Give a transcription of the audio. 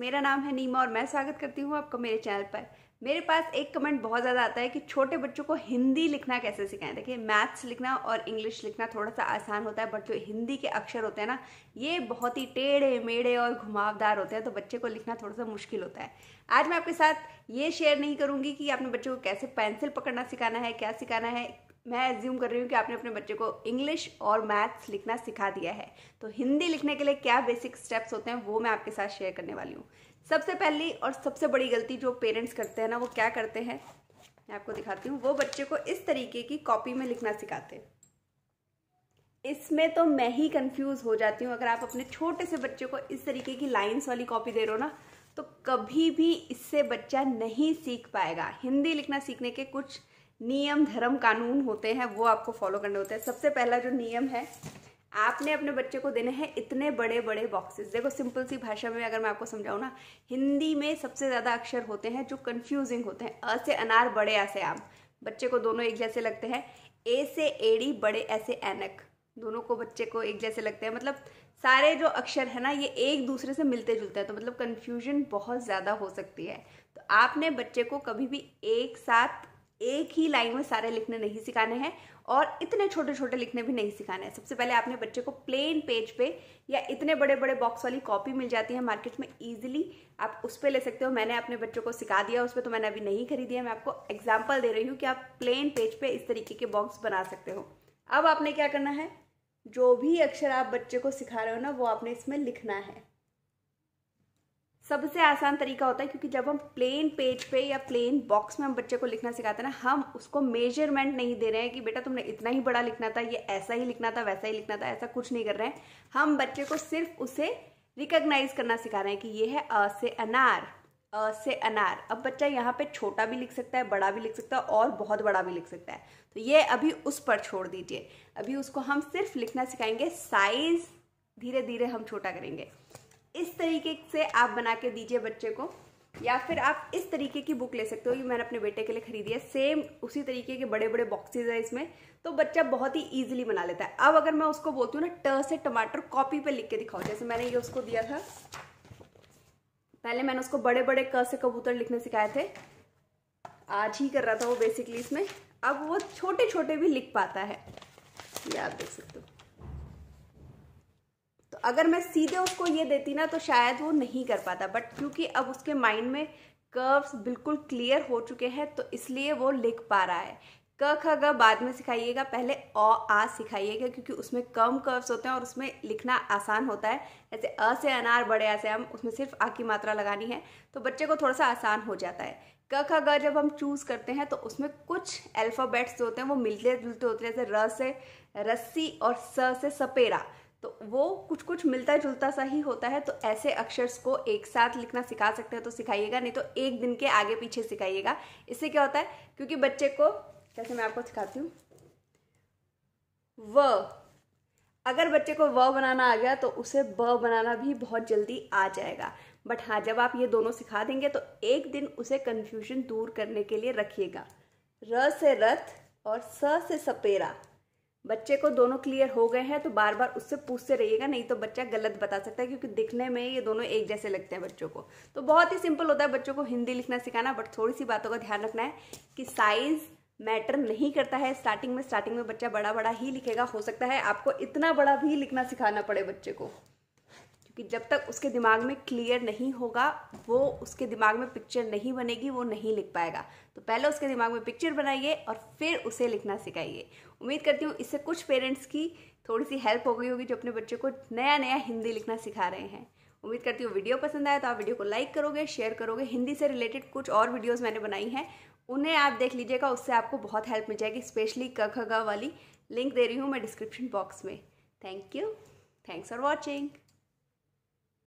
मेरा नाम है नीमा और मैं स्वागत करती हूँ आपको मेरे चैनल पर मेरे पास एक कमेंट बहुत ज़्यादा आता है कि छोटे बच्चों को हिंदी लिखना कैसे सिखाएं देखिए मैथ्स लिखना और इंग्लिश लिखना थोड़ा सा आसान होता है बट जो हिंदी के अक्षर होते हैं ना ये बहुत ही टेढ़े मेढ़े और घुमावदार होते हैं तो बच्चे को लिखना थोड़ा सा मुश्किल होता है आज मैं आपके साथ ये शेयर नहीं करूँगी कि आपने बच्चों को कैसे पेंसिल पकड़ना सिखाना है क्या सिखाना है मैं एज्यूम कर रही हूँ कि आपने अपने बच्चे को इंग्लिश और मैथ्स लिखना सिखा दिया है तो हिंदी लिखने के लिए क्या बेसिक स्टेप्स होते हैं वो मैं आपके साथ शेयर करने वाली हूँ सबसे पहली और सबसे बड़ी गलती जो पेरेंट्स करते हैं ना वो क्या करते हैं मैं आपको दिखाती हूँ वो बच्चे को इस तरीके की कॉपी में लिखना सिखाते हैं इसमें तो मैं ही कंफ्यूज हो जाती हूँ अगर आप अपने छोटे से बच्चे को इस तरीके की लाइंस वाली कॉपी दे रहे हो ना तो कभी भी इससे बच्चा नहीं सीख पाएगा हिंदी लिखना सीखने के कुछ नियम धर्म कानून होते हैं वो आपको फॉलो करने होते हैं सबसे पहला जो नियम है आपने अपने बच्चे को देने हैं इतने बड़े बड़े बॉक्सेस देखो सिंपल सी भाषा में अगर मैं आपको समझाऊँ ना हिंदी में सबसे ज़्यादा अक्षर होते हैं जो कन्फ्यूजिंग होते हैं अ से अनार बड़े ऐसे आम बच्चे को दोनों एक जैसे लगते हैं ए से एड़ी बड़े ऐसे एनक दोनों को बच्चे को एक जैसे लगते हैं मतलब सारे जो अक्षर है ना ये एक दूसरे से मिलते जुलते हैं तो मतलब कन्फ्यूजन बहुत ज़्यादा हो सकती है तो आपने बच्चे को कभी भी एक साथ एक ही लाइन में सारे लिखने नहीं सिखाने हैं और इतने छोटे छोटे लिखने भी नहीं सिखाने हैं सबसे पहले आपने बच्चे को प्लेन पेज पे या इतने बड़े बड़े बॉक्स वाली कॉपी मिल जाती है मार्केट में इजीली आप उस पर ले सकते हो मैंने अपने बच्चों को सिखा दिया उस पर तो मैंने अभी नहीं खरीदी है मैं आपको एग्जाम्पल दे रही हूँ कि आप प्लेन पेज पे इस तरीके के बॉक्स बना सकते हो अब आपने क्या करना है जो भी अक्षर आप बच्चे को सिखा रहे हो ना वो आपने इसमें लिखना है सबसे आसान तरीका होता है क्योंकि जब हम प्लेन पेज पे या प्लेन बॉक्स में हम बच्चे को लिखना सिखाते हैं ना हम उसको मेजरमेंट नहीं दे रहे हैं कि बेटा तुमने इतना ही बड़ा लिखना था ये ऐसा ही लिखना था वैसा ही लिखना था ऐसा कुछ नहीं कर रहे हैं हम बच्चे को सिर्फ उसे रिकग्नाइज करना सिखा रहे हैं कि ये है अ से अनार अ से अनार अब बच्चा यहाँ पे छोटा भी लिख सकता है बड़ा भी लिख सकता है और बहुत बड़ा भी लिख सकता है तो ये अभी उस पर छोड़ दीजिए अभी उसको हम सिर्फ लिखना सिखाएंगे साइज धीरे धीरे हम छोटा करेंगे इस तरीके से आप बना के दीजिए बच्चे को या फिर आप इस तरीके की बुक ले सकते हो ये मैंने अपने बेटे के लिए खरीदी है सेम उसी तरीके के बड़े बड़े बॉक्सेस हैं इसमें तो बच्चा बहुत ही इजीली बना लेता है अब अगर मैं उसको बोलती हूँ ना ट से टमाटर कॉपी पे लिख के दिखाओ जैसे मैंने ये उसको दिया था पहले मैंने उसको बड़े बड़े क से कबूतर लिखने सिखाए थे आज ही कर रहा था वो बेसिकली इसमें अब वो छोटे छोटे भी लिख पाता है ये आप देख सकते हो अगर मैं सीधे उसको ये देती ना तो शायद वो नहीं कर पाता बट क्योंकि अब उसके माइंड में कर्व्स बिल्कुल क्लियर हो चुके हैं तो इसलिए वो लिख पा रहा है क ख ग बाद में सिखाइएगा पहले अ आ सिखाइएगा क्योंकि उसमें कम कर्व्स होते हैं और उसमें लिखना आसान होता है जैसे अ से अनार बड़े ऐसे हम उसमें सिर्फ आ की मात्रा लगानी है तो बच्चे को थोड़ा सा आसान हो जाता है क ख ग जब हम चूज़ करते हैं तो उसमें कुछ अल्फ़ाबेट्स जो होते हैं वो मिलते जुलते होते हैं जैसे र से रस्सी और स से सपेरा तो वो कुछ कुछ मिलता जुलता सा ही होता है तो ऐसे अक्षर्स को एक साथ लिखना सिखा सकते हैं तो सिखाइएगा नहीं तो एक दिन के आगे पीछे सिखाइएगा इससे क्या होता है क्योंकि बच्चे को जैसे मैं आपको सिखाती हूँ व अगर बच्चे को व बनाना आ गया तो उसे ब बनाना भी बहुत जल्दी आ जाएगा बट हाँ जब आप ये दोनों सिखा देंगे तो एक दिन उसे कन्फ्यूजन दूर करने के लिए रखिएगा र से रथ और स से सपेरा बच्चे को दोनों क्लियर हो गए हैं तो बार बार उससे पूछते रहिएगा नहीं तो बच्चा गलत बता सकता है क्योंकि दिखने में ये दोनों एक जैसे लगते हैं बच्चों को तो बहुत ही सिंपल होता है बच्चों को हिंदी लिखना सिखाना बट थोड़ी सी बातों का ध्यान रखना है कि साइज़ मैटर नहीं करता है स्टार्टिंग में स्टार्टिंग में बच्चा बड़ा बड़ा ही लिखेगा हो सकता है आपको इतना बड़ा भी लिखना सिखाना पड़े बच्चे को कि जब तक उसके दिमाग में क्लियर नहीं होगा वो उसके दिमाग में पिक्चर नहीं बनेगी वो नहीं लिख पाएगा तो पहले उसके दिमाग में पिक्चर बनाइए और फिर उसे लिखना सिखाइए उम्मीद करती हूँ इससे कुछ पेरेंट्स की थोड़ी सी हेल्प हो गई होगी जो अपने बच्चे को नया नया हिंदी लिखना सिखा रहे हैं उम्मीद करती हूँ वीडियो पसंद आया तो आप वीडियो को लाइक करोगे शेयर करोगे हिंदी से रिलेटेड कुछ और वीडियोज़ मैंने बनाई हैं उन्हें आप देख लीजिएगा उससे आपको बहुत हेल्प मिल जाएगी स्पेशली क ख ग वाली लिंक दे रही हूँ मैं डिस्क्रिप्शन बॉक्स में thank you thanks for watching